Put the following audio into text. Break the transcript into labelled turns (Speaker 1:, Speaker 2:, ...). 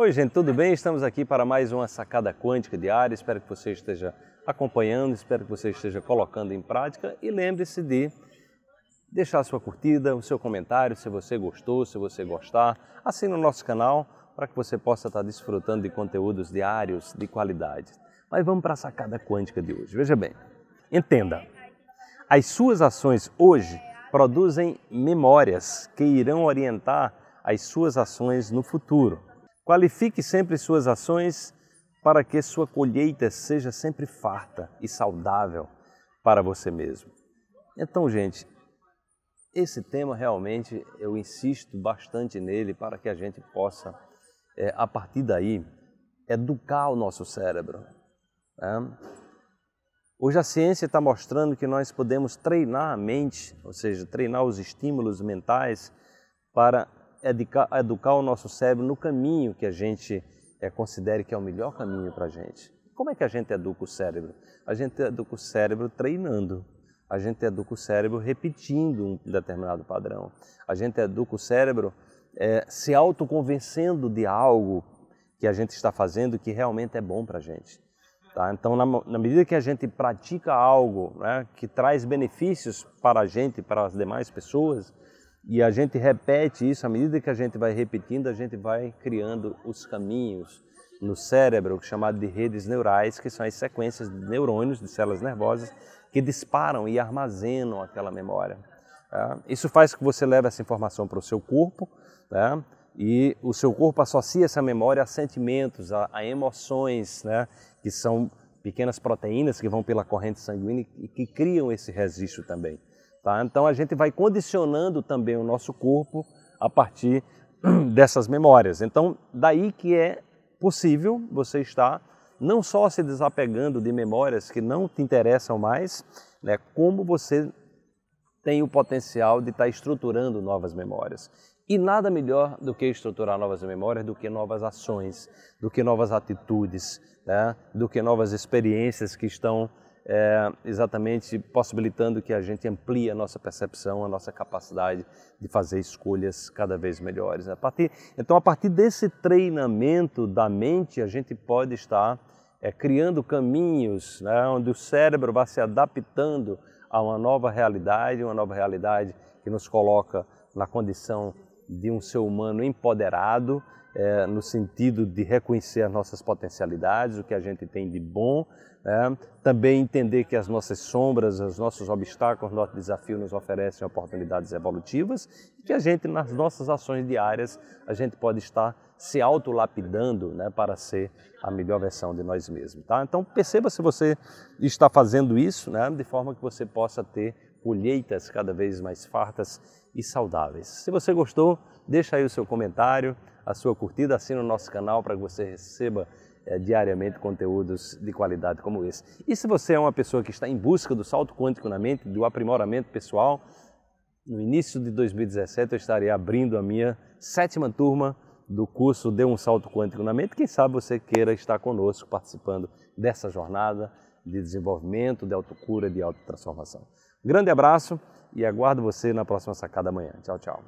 Speaker 1: Oi, gente, tudo bem? Estamos aqui para mais uma sacada quântica diária. Espero que você esteja acompanhando, espero que você esteja colocando em prática e lembre-se de deixar a sua curtida, o seu comentário, se você gostou, se você gostar, assine o nosso canal para que você possa estar desfrutando de conteúdos diários de qualidade. Mas vamos para a sacada quântica de hoje. Veja bem, entenda, as suas ações hoje produzem memórias que irão orientar as suas ações no futuro. Qualifique sempre suas ações para que sua colheita seja sempre farta e saudável para você mesmo. Então, gente, esse tema realmente eu insisto bastante nele para que a gente possa, é, a partir daí, educar o nosso cérebro. Né? Hoje a ciência está mostrando que nós podemos treinar a mente, ou seja, treinar os estímulos mentais para educar, educar o nosso cérebro no caminho que a gente é, considere que é o melhor caminho para a gente. Como é que a gente educa o cérebro? A gente educa o cérebro treinando. A gente educa o cérebro repetindo um determinado padrão. A gente educa o cérebro é, se autoconvencendo de algo que a gente está fazendo que realmente é bom para a gente. Tá? Então, na, na, medida que a gente pratica algo né, que traz benefícios para a gente e para as demais pessoas, e a gente repete isso, à medida que a gente vai repetindo, a gente vai criando os caminhos no cérebro, chamado de redes neurais, que são as sequências de neurônios, de células nervosas, que disparam e armazenam aquela memória. Tá? Isso faz com que você leve essa informação para o seu corpo, tá? e o seu corpo associa essa memória a sentimentos, a, a emoções, né? que são pequenas proteínas que vão pela corrente sanguínea e que criam esse registro também. Tá? Então a gente vai condicionando também o nosso corpo a partir dessas memórias. Então, daí que é possível você estar não só se desapegando de memórias que não te interessam mais, né, como você tem o potencial de estar estruturando novas memórias. E nada melhor do que estruturar novas memórias, do que novas ações, do que novas atitudes, né, do que novas experiências que estão é, exatamente possibilitando que a gente amplie a nossa percepção, a nossa capacidade de fazer escolhas cada vez melhores. Né? A partir, então, a partir desse treinamento da mente, a gente pode estar é, criando caminhos né, onde o cérebro vai se adaptando a uma nova realidade, uma nova realidade que nos coloca na condição de um ser humano empoderado é, no sentido de reconhecer as nossas potencialidades, o que a gente tem de bom, né? também entender que as nossas sombras, os nossos obstáculos, nossos desafios nos oferecem oportunidades evolutivas e que a gente, nas nossas ações diárias, a gente pode estar se autolapidando né, para ser a melhor versão de nós mesmos. Tá? Então perceba se você está fazendo isso né, de forma que você possa ter colheitas cada vez mais fartas e saudáveis. Se você gostou, deixa aí o seu comentário, a sua curtida, assina o nosso canal para que você receba é, diariamente conteúdos de qualidade como esse. E se você é uma pessoa que está em busca do salto quântico na mente, do aprimoramento pessoal, no início de 2017 eu estarei abrindo a minha sétima turma do curso Dê um Salto Quântico na Mente. Quem sabe você queira estar conosco participando dessa jornada de desenvolvimento, de autocura, de autotransformação. Grande abraço e aguardo você na próxima sacada amanhã. Tchau, tchau.